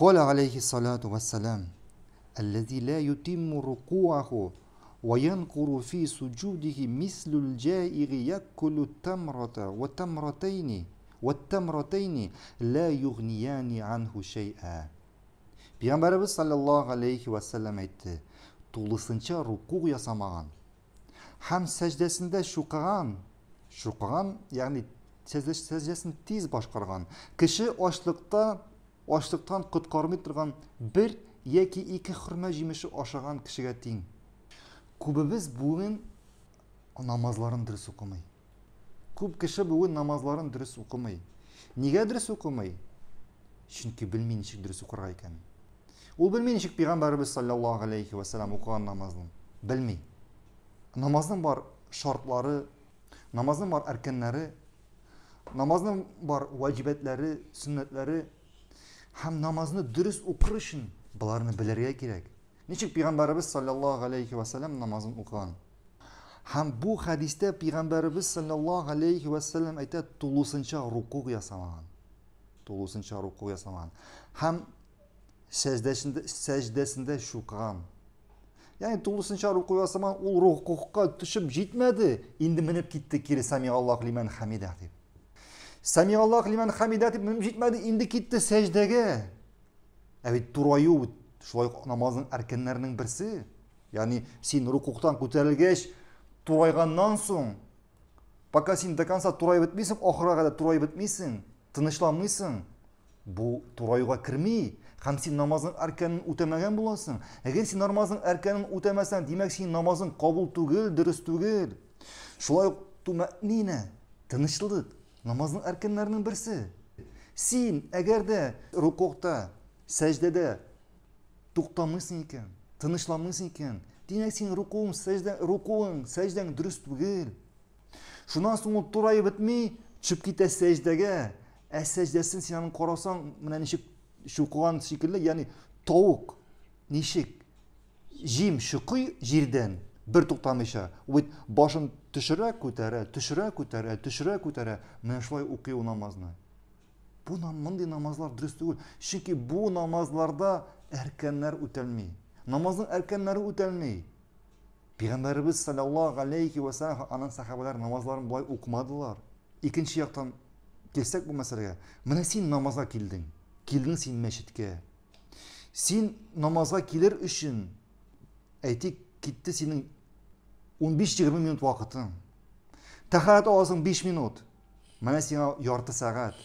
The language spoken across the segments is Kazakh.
قال عليه الصلاة والسلام الذي لا يتم ركوعه وينقر في سجوده مثل الجائر يأكل التمرة والتمرتين والتمرتين لا يغنيان عنه شيئا بيغمبر صلى الله عليه وسلم طول سنجا ركوع يسمعا هم سجد سنجا شقعا شقعا يعني سجد سنجا تيز ачлыктан куткармый торган бер яки ике хөрмә җимеше ашаган кешегә тиң. Күбебез бүген намазларын дұрыс укымый. көп кеше бүген намазларын дұрыс укымый. неге дұрыс укымый? Чөнки белми ничек дөрес укырга икән. ол белми ничек пәйгамбәрбез саллаллаһу алейхи ва сәлам укыган намазны. Белми. Намазның бар шартлары, намазның бар әркендері намазның бар ваҗибәтләре, сөннәтләре һәм намазны дөрес укыр өчен боларны белергә кирәк ничек пәйгамбәребез саллаллаху алейхи вәсәләм намазын укыган һәм бу хәдистә пәйгамбәребез саллаллаһу алейхи вәсәләм әйтә тулысынча рукук ясамаган тулысынча рукук ясамаган һәм сәждәсендә сәждәсендә шукыган яғни тулысынша руку ясамаган ул рукукка төшеп җитмәде инде менеп китте кире сами аллаху лиман хамида Самиаллах лиман хамидат деп мініп жетмәді енді кетті сәждәге әбет тураю шулай намаздың әркәннәрінің бірсі яғни сен рукуқтан көтерілгеш турайғаннан соң пока сен до конца турай бітмейсің ақырға да турай бітмейсің тынышталмайсың бұл тураюға кірмей һәм сен намаздың әркәнін өтемәген боласың егер сен намаздың әркәнін өтемәсәң демек сенің намазың қабыл түгел дұрыс түгел шулай тумәнина намаздың әркенлерінің бірісі сен әгер де рукоқта сәждеде тоқтамайсың екен тыныштанмайсың екен демек сенің рукуың сәждә рукуың сәждәң дұрыс түгел шунан соң ол турайы бітмей түшіп кетеді сәждәге ә сәждесін сен аны қарасаң мына нешік шуқыған секілді яғни тауық нешік жем шұқи жерден бір тоқтамайша өйт башын түшіре көтере түшіре көтере түшіре көтере мен шулай оқиы намазны бұл мындай намазлар дұрыс түгіл чөнки бұл намазларда әркәннәр үтәлмей намаздың әркәннәре үтәлмей пайғамбарыбыз саллаллаху алейхи уассалам аның сахабалар намазларын былай оқымадылар екінші жақтан келсек бұл мәселеге міне сен намазға келдің келдің сен мәшітке сен намазға келер үшін әйтейік кетті сенің он беш-жиырма минут уақытың тахарат аласың 5 минут міне сенің жарты сағат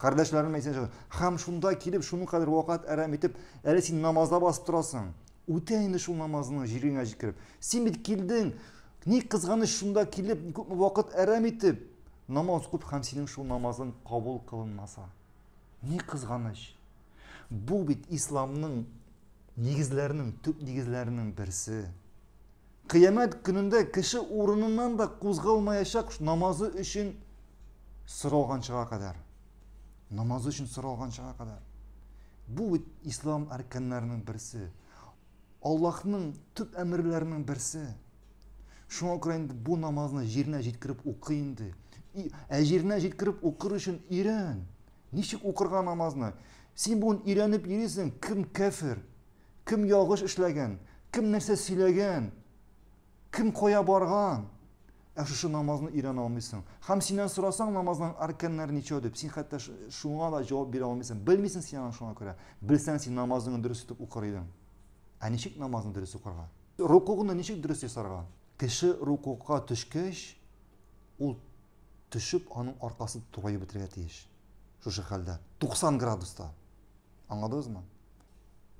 қардашыларым айтсаңшы һәм шунда келіп шуның қазір уақыт әрәм етіп әлі сен намазда басып тұрасың өте енді шул намазыңның жүрегіңе кіріп сен бүйтіп келдің не қызғаныш шунда келіп көп уақыт әрәм етіп намаз оқып һәм сенің шул намазың қабыл қылынмаса не қызғаныш бұл бит исламның негізлерінің түп негізлерінің бірісі қиямет күнінде кіші орнынан да қозғалмайшақ намазы үшін сұралғаншаға қадар намазы үшін сұралғаншаға қадар бұл ислам әркәндарының бірісі Аллахның түп әмірлерінің бірісі шуңа күрә бұл намазыны жеріне жеткіріп оқы енді ә жеткіріп оқыр үшін үйрен нешік оқырған намазына сен бұны үйреніп кім кәфір кім ялғыш ішләген кім нәрсе сөйлеген кім қоя барған әшіше намазын үйрене алмайсың һәм сенен сұрасаң намаздан арканнар нечеу деп сен хәтта шуңа да жауап бере алмайсың білмейсің сен шуңа көрә білсәң сен намазыңды дұрыс етіп оқыр едің ә намазын дұрыс оқырға рукуғыңды нешек дұрыс жасарға кіші рукуға түшкеш ол түшіп оның арқасы турайы бітірге тиіс шушы хәлде тоқсан градуста аңладыңызмы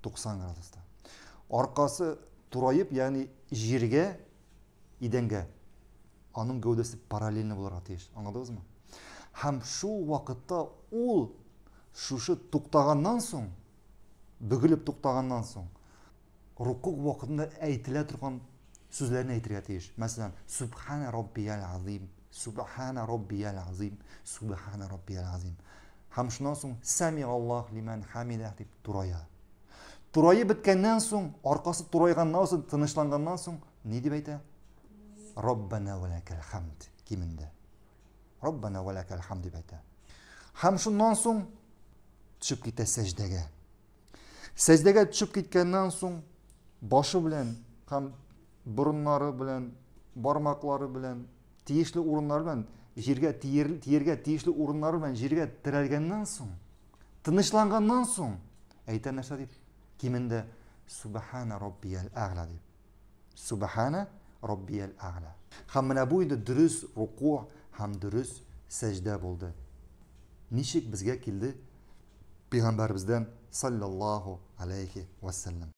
тоқсан градуста арқасы турайып яғни жерге еденге аның гәудесі параллельно болырға тиіс аңладыңыз ма һәм шул вакытта ул шушы туктаганнан соң бүгіліп туктаганнан соң руку уақытында әйтелә торган сүзләрне әйтергә тиеш мәсәлән субхана роббиял азим субхана роббиял азим субхана роббиял азим һәм шуннан соң сәми аллах лиман хамида дип турая турайы беткәннән соң аркасы турайганнан соң тынычланганнан соң ни дип әйтә роббана валякал хамд киминде роббана валякал хамд деп айтады һәм шуннан соң түшіп кете сәждәгә сәждәгә түшіп кеткәннән соң башы белән һәм борыннары белән бармаклары белән тиешле урыннар белән җиргә тиергә тиешле урыннары белән җиргә терәлгәннән соң тынычланганнан соң әйтә нәрсә дип кимендә субхана роббиял әгла дип субхана роббиел әғла һәм менә бу инде дөрес руку һәм дөрес сәждә булды ничек безгә килде саллаллаху алейхи уассалам